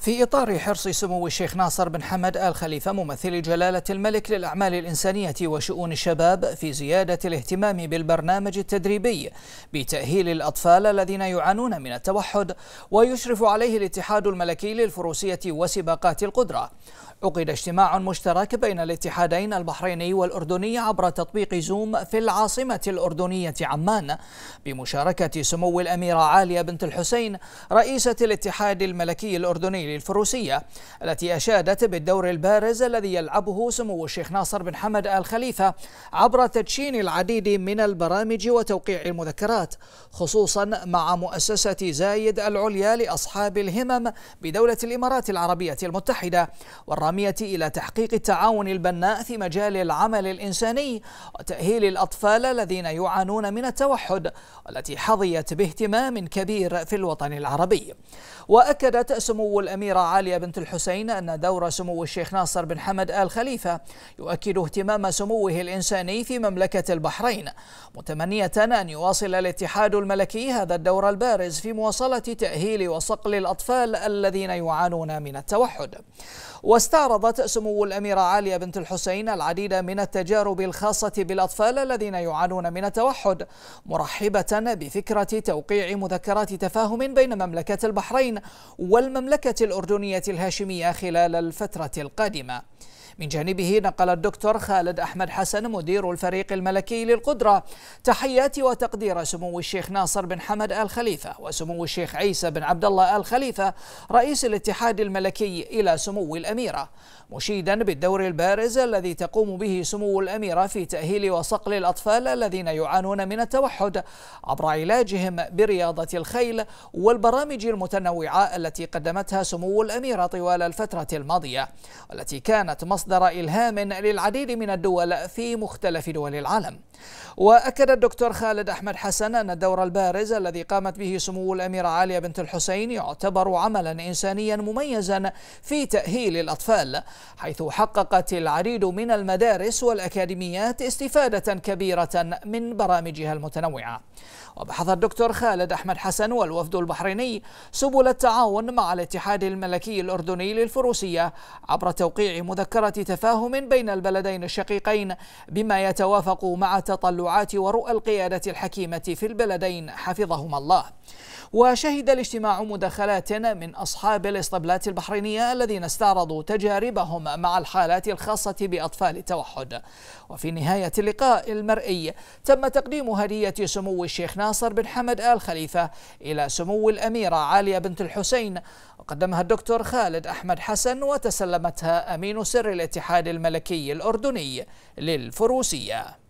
في إطار حرص سمو الشيخ ناصر بن حمد آل خليفة ممثل جلالة الملك للأعمال الإنسانية وشؤون الشباب في زيادة الاهتمام بالبرنامج التدريبي بتأهيل الأطفال الذين يعانون من التوحد ويشرف عليه الاتحاد الملكي للفروسية وسباقات القدرة عقد اجتماع مشترك بين الاتحادين البحريني والأردني عبر تطبيق زوم في العاصمة الأردنية عمان بمشاركة سمو الأميرة عالية بنت الحسين رئيسة الاتحاد الملكي الأردني التأهيل الفروسية التي أشادت بالدور البارز الذي يلعبه سمو الشيخ ناصر بن حمد آل خليفة عبر تدشين العديد من البرامج وتوقيع المذكرات خصوصا مع مؤسسة زايد العليا لأصحاب الهمم بدولة الإمارات العربية المتحدة والرامية إلى تحقيق التعاون البناء في مجال العمل الإنساني وتأهيل الأطفال الذين يعانون من التوحد والتي حظيت باهتمام كبير في الوطن العربي وأكدت سمو الأمير الأميرة عالية بنت الحسين أن دور سمو الشيخ ناصر بن حمد آل خليفة يؤكد اهتمام سموه الإنساني في مملكة البحرين متمنية أن يواصل الاتحاد الملكي هذا الدور البارز في مواصلة تأهيل وصقل الأطفال الذين يعانون من التوحد واستعرضت سمو الأميرة عالية بنت الحسين العديد من التجارب الخاصة بالأطفال الذين يعانون من التوحد مرحبة بفكرة توقيع مذكرات تفاهم بين مملكة البحرين والمملكة الأردنية الهاشمية خلال الفترة القادمة من جانبه نقل الدكتور خالد أحمد حسن مدير الفريق الملكي للقدرة تحيات وتقدير سمو الشيخ ناصر بن حمد آل خليفة وسمو الشيخ عيسى بن عبد الله آل خليفة رئيس الاتحاد الملكي إلى سمو الأميرة مشيدا بالدور البارز الذي تقوم به سمو الأميرة في تأهيل وصقل الأطفال الذين يعانون من التوحد عبر علاجهم برياضة الخيل والبرامج المتنوعة التي قدمتها سمو الأميرة طوال الفترة الماضية والتي كانت مصدر مصدر إلهام للعديد من الدول في مختلف دول العالم وأكد الدكتور خالد أحمد حسن أن الدور البارز الذي قامت به سمو الأميرة عالية بنت الحسين يعتبر عملا إنسانيا مميزا في تأهيل الأطفال حيث حققت العديد من المدارس والأكاديميات استفادة كبيرة من برامجها المتنوعة وبحث الدكتور خالد أحمد حسن والوفد البحريني سبل التعاون مع الاتحاد الملكي الأردني للفروسية عبر توقيع مذكرة تفاهم بين البلدين الشقيقين بما يتوافق مع تطلعات ورؤى القيادة الحكيمة في البلدين حفظهما الله وشهد الاجتماع مداخلات من أصحاب الاسطبلات البحرينية الذين استعرضوا تجاربهم مع الحالات الخاصة بأطفال التوحد وفي نهاية اللقاء المرئي تم تقديم هدية سمو الشيخ ناصر بن حمد آل خليفة إلى سمو الأميرة عالية بنت الحسين وقدمها الدكتور خالد أحمد حسن وتسلمتها أمين سر الاتحاد الملكي الأردني للفروسية